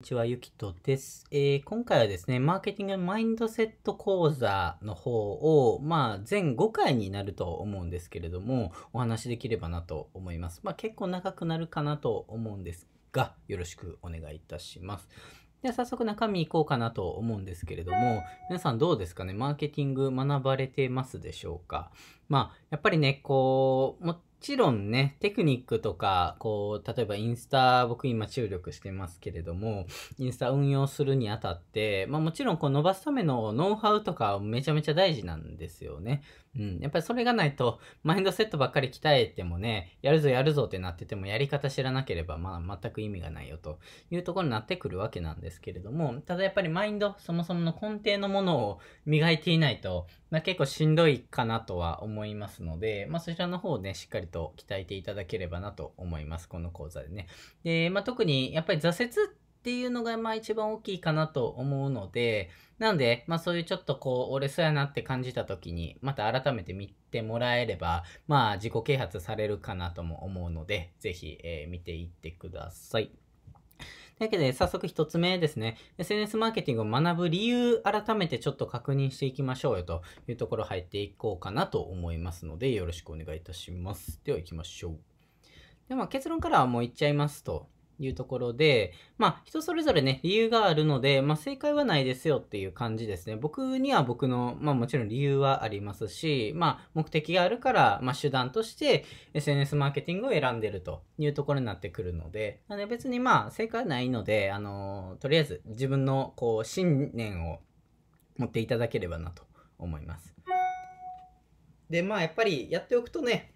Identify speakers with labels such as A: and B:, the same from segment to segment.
A: こんにちは、ゆきとです、えー、今回はですね、マーケティングマインドセット講座の方を、まあ、全5回になると思うんですけれども、お話しできればなと思います。まあ、結構長くなるかなと思うんですが、よろしくお願いいたします。では早速中身いこうかなと思うんですけれども、皆さんどうですかねマーケティング学ばれてますでしょうかまあ、やっぱりね、こう、ちろんね、テクニックとか、こう、例えばインスタ、僕今注力してますけれども、インスタ運用するにあたって、まあもちろんこう伸ばすためのノウハウとかめちゃめちゃ大事なんですよね。うん。やっぱりそれがないと、マインドセットばっかり鍛えてもね、やるぞやるぞってなってても、やり方知らなければ、まあ全く意味がないよというところになってくるわけなんですけれども、ただやっぱりマインド、そもそもの根底のものを磨いていないと、まあ、結構しんどいかなとは思いますので、まあそちらの方をね、しっかりと鍛えていただければなと思います。この講座でね。で、まあ特にやっぱり挫折ってっていうのが、まあ一番大きいかなと思うので、なんで、まあそういうちょっとこう、折れそうやなって感じた時に、また改めて見てもらえれば、まあ自己啓発されるかなとも思うので、ぜひ、えー、見ていってください。というわけで、早速一つ目ですね。SNS マーケティングを学ぶ理由、改めてちょっと確認していきましょうよというところ入っていこうかなと思いますので、よろしくお願いいたします。では行きましょう。では、結論からはもう行っちゃいますと、いうところで、まあ、人それぞれね、理由があるので、まあ、正解はないですよっていう感じですね。僕には僕の、まあ、もちろん理由はありますし、まあ、目的があるから、まあ、手段として SNS マーケティングを選んでるというところになってくるので、なの別にまあ、正解はないので、あの、とりあえず自分の、こう、信念を持っていただければなと思います。で、まあ、やっぱりやっておくとね、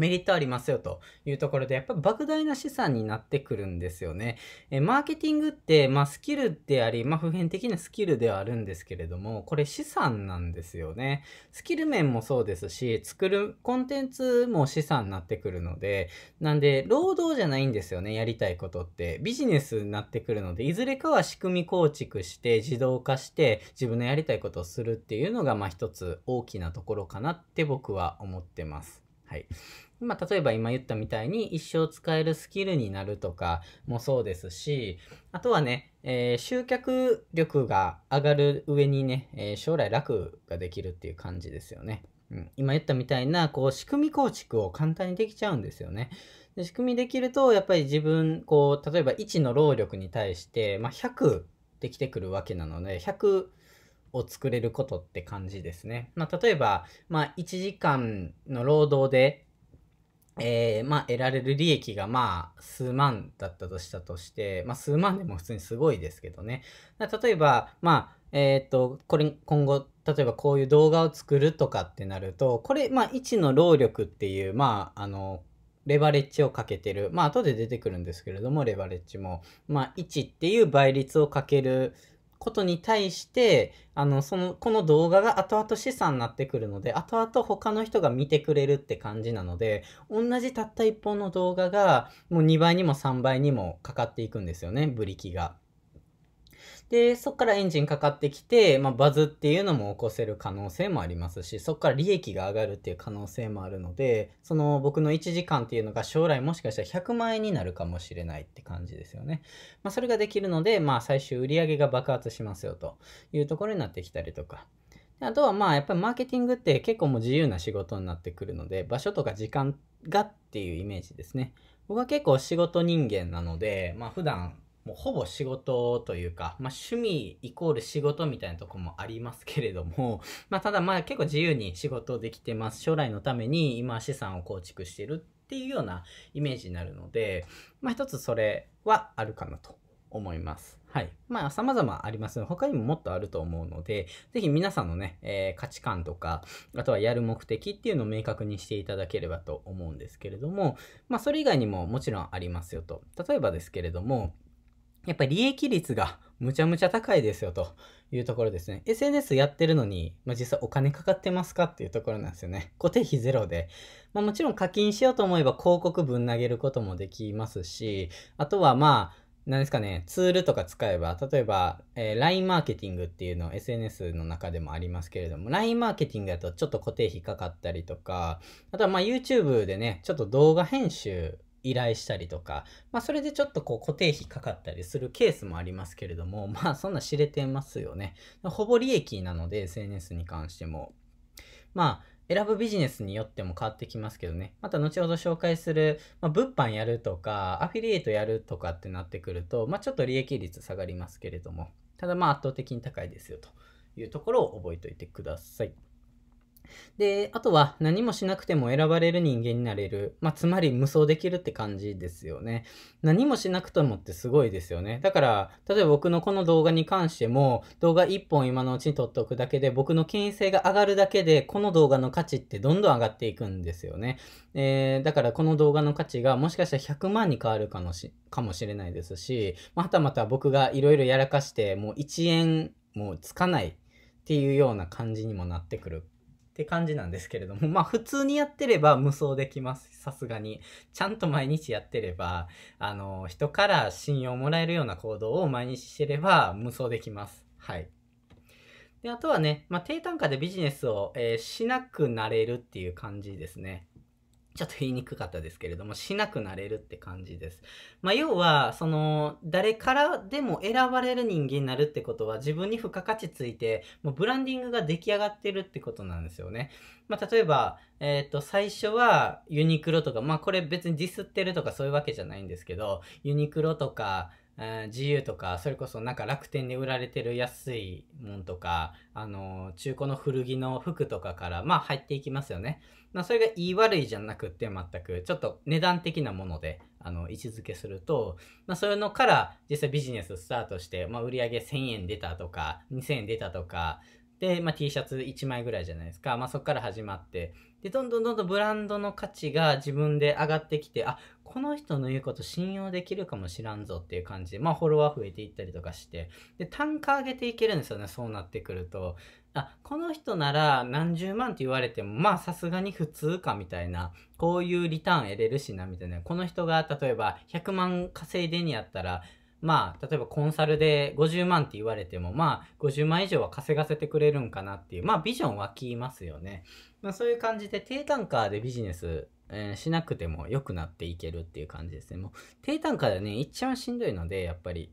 A: メリットありますよというところで、やっぱ莫大な資産になってくるんですよね。えマーケティングって、まあ、スキルであり、まあ、普遍的なスキルではあるんですけれども、これ資産なんですよね。スキル面もそうですし、作るコンテンツも資産になってくるので、なんで、労働じゃないんですよね、やりたいことって。ビジネスになってくるので、いずれかは仕組み構築して、自動化して、自分のやりたいことをするっていうのが、まあ一つ大きなところかなって僕は思ってます。はい。まあ、例えば今言ったみたいに一生使えるスキルになるとかもそうですし、あとはね、えー、集客力が上がる上にね、えー、将来楽ができるっていう感じですよね。うん、今言ったみたいな、こう、仕組み構築を簡単にできちゃうんですよね。で仕組みできると、やっぱり自分、こう、例えば1の労力に対して、まあ、100できてくるわけなので、100を作れることって感じですね。まあ、例えば、まあ、1時間の労働で、えー、まあ、得られる利益が、まあ、数万だったとしたとして、まあ、数万でも普通にすごいですけどね。例えば、まあ、えっ、ー、と、これ、今後、例えばこういう動画を作るとかってなると、これ、まあ、1の労力っていう、まあ、あの、レバレッジをかけてる。まあ、後で出てくるんですけれども、レバレッジも。まあ、1っていう倍率をかけることに対して、あの、その、この動画が後々資産になってくるので、後々他の人が見てくれるって感じなので、同じたった1本の動画が、もう2倍にも3倍にもかかっていくんですよね、ブリキが。で、そこからエンジンかかってきて、まあ、バズっていうのも起こせる可能性もありますし、そこから利益が上がるっていう可能性もあるので、その僕の1時間っていうのが将来もしかしたら100万円になるかもしれないって感じですよね。まあ、それができるので、まあ、最終売上が爆発しますよというところになってきたりとか。あとはまあやっぱりマーケティングって結構もう自由な仕事になってくるので場所とか時間がっていうイメージですね。僕は結構仕事人間なので、まあ普段もうほぼ仕事というか、まあ、趣味イコール仕事みたいなとこもありますけれども、まあ、ただまあ結構自由に仕事できてます。将来のために今資産を構築してるっていうようなイメージになるので、まあ一つそれはあるかなと思います。はい。まあ、様々あります。他にももっとあると思うので、ぜひ皆さんのね、えー、価値観とか、あとはやる目的っていうのを明確にしていただければと思うんですけれども、まあ、それ以外にももちろんありますよと。例えばですけれども、やっぱり利益率がむちゃむちゃ高いですよというところですね。SNS やってるのに、まあ、実際お金かかってますかっていうところなんですよね。固定費ゼロで。まあ、もちろん課金しようと思えば広告分投げることもできますし、あとはまあ、何ですかね、ツールとか使えば、例えば、えー、LINE マーケティングっていうの SNS の中でもありますけれども、LINE マーケティングだとちょっと固定費かかったりとか、あとはまあ YouTube でね、ちょっと動画編集依頼したりとか、まあ、それでちょっとこう固定費かかったりするケースもありますけれども、まあ、そんな知れてますよね。ほぼ利益なので、SNS に関しても。まあ、選ぶビジネスによっても変わってきますけどね。また後ほど紹介する、まあ、物販やるとか、アフィリエイトやるとかってなってくると、まあ、ちょっと利益率下がりますけれども、ただまあ圧倒的に高いですよというところを覚えておいてください。で、あとは何もしなくても選ばれる人間になれる。まあ、つまり無双できるって感じですよね。何もしなくともってすごいですよね。だから、例えば僕のこの動画に関しても、動画1本今のうちに撮っておくだけで、僕の権威性が上がるだけで、この動画の価値ってどんどん上がっていくんですよね。えー、だからこの動画の価値がもしかしたら100万に変わるかもしかもしれないですし、またまた僕がいろいろやらかして、もう1円もつかないっていうような感じにもなってくるって感じなんですけれども、まあ普通にやってれば無双できます。さすがに。ちゃんと毎日やってれば、あの、人から信用をもらえるような行動を毎日してれば無双できます。はい。で、あとはね、まあ、低単価でビジネスを、えー、しなくなれるっていう感じですね。ちょっと言いにくかったですけれども、しなくなれるって感じです。まあ、要は、その、誰からでも選ばれる人間になるってことは、自分に付加価値ついて、もうブランディングが出来上がってるってことなんですよね。まあ、例えば、えっ、ー、と、最初はユニクロとか、まあ、これ別にディスってるとかそういうわけじゃないんですけど、ユニクロとか、自由とか、それこそなんか楽天で売られてる安いもんとか、あの、中古の古着の服とかから、まあ入っていきますよね。まあそれが良い悪いじゃなくって全く、ちょっと値段的なもので、あの、位置づけすると、まあそういうのから実際ビジネススタートして、まあ売上1000円出たとか、2000円出たとか、で、まあ T シャツ1枚ぐらいじゃないですか。まあそこから始まって、で、どんどんどんどんブランドの価値が自分で上がってきて、あ、この人の言うこと信用できるかもしらんぞっていう感じで、まあフォロワー増えていったりとかして、で、単価上げていけるんですよね、そうなってくると。あ、この人なら何十万って言われても、まあさすがに普通かみたいな、こういうリターン得れるしなみたいな、この人が例えば100万稼いでにやったら、まあ、例えばコンサルで50万って言われても、まあ、50万以上は稼がせてくれるんかなっていう、まあ、ビジョン湧きますよね。まあ、そういう感じで、低単価でビジネス、えー、しなくても良くなっていけるっていう感じですね。もう、低単価でね、一番しんどいので、やっぱり、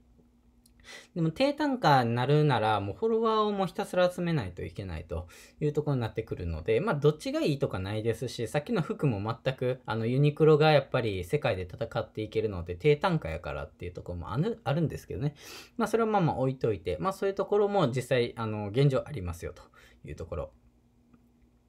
A: でも低単価になるなら、もうフォロワーをもうひたすら集めないといけないというところになってくるので、まあどっちがいいとかないですし、さっきの服も全く、あのユニクロがやっぱり世界で戦っていけるので低単価やからっていうところもあるあるんですけどね。まあそれはまあまあ置いといて、まあそういうところも実際、あの現状ありますよというところ。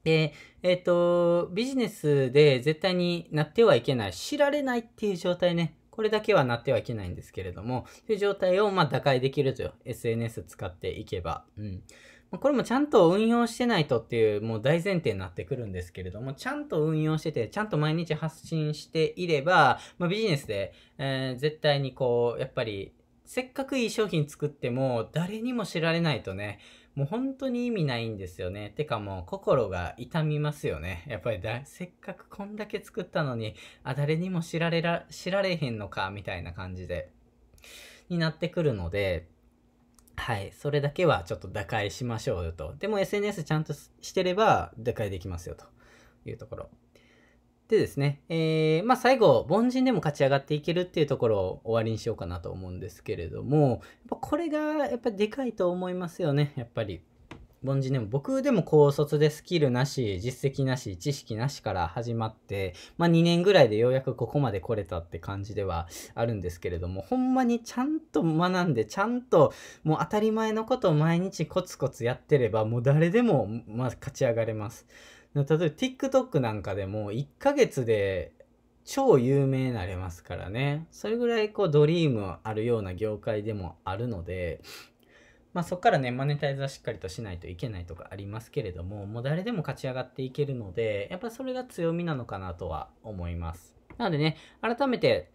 A: で、えっ、ー、と、ビジネスで絶対になってはいけない、知られないっていう状態ね。これだけはなってはいけないんですけれども、という状態をま打開できると SNS 使っていけば。うんこれもちゃんと運用してないとっていうもう大前提になってくるんですけれども、ちゃんと運用してて、ちゃんと毎日発信していれば、まあ、ビジネスで、えー、絶対にこう、やっぱりせっかくいい商品作っても、誰にも知られないとね、もう本当に意味ないんですよね。てかもう心が痛みますよね。やっぱりだ、せっかくこんだけ作ったのに、あ、誰にも知られら、知られへんのか、みたいな感じで、になってくるので、はい。それだけはちょっと打開しましょうよと。でも SNS ちゃんとしてれば打開できますよというところ。でですね、えー、まあ、最後、凡人でも勝ち上がっていけるっていうところを終わりにしようかなと思うんですけれども、やっぱこれがやっぱりでかいと思いますよね、やっぱり。凡人でも僕でも高卒でスキルなし、実績なし、知識なしから始まって、まあ2年ぐらいでようやくここまで来れたって感じではあるんですけれども、ほんまにちゃんと学んで、ちゃんともう当たり前のことを毎日コツコツやってれば、もう誰でもまあ勝ち上がれます。例えば TikTok なんかでも1ヶ月で超有名になれますからね。それぐらいこうドリームあるような業界でもあるので、まあそこからね、マネタイズはしっかりとしないといけないとかありますけれども、もう誰でも勝ち上がっていけるので、やっぱそれが強みなのかなとは思います。なのでね、改めて、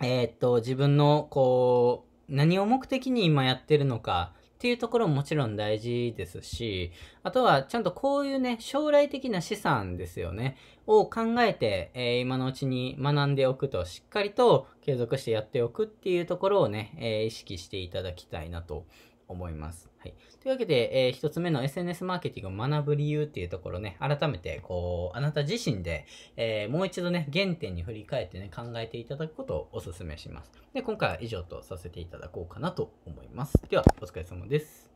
A: えー、っと、自分のこう、何を目的に今やってるのか、っていうところももちろん大事ですし、あとはちゃんとこういうね、将来的な資産ですよね、を考えて、えー、今のうちに学んでおくと、しっかりと継続してやっておくっていうところをね、えー、意識していただきたいなと思います。はい。というわけで、えー、一つ目の SNS マーケティングを学ぶ理由っていうところね、改めて、こう、あなた自身で、えー、もう一度ね、原点に振り返ってね、考えていただくことをお勧めします。で、今回は以上とさせていただこうかなと思います。では、お疲れ様です。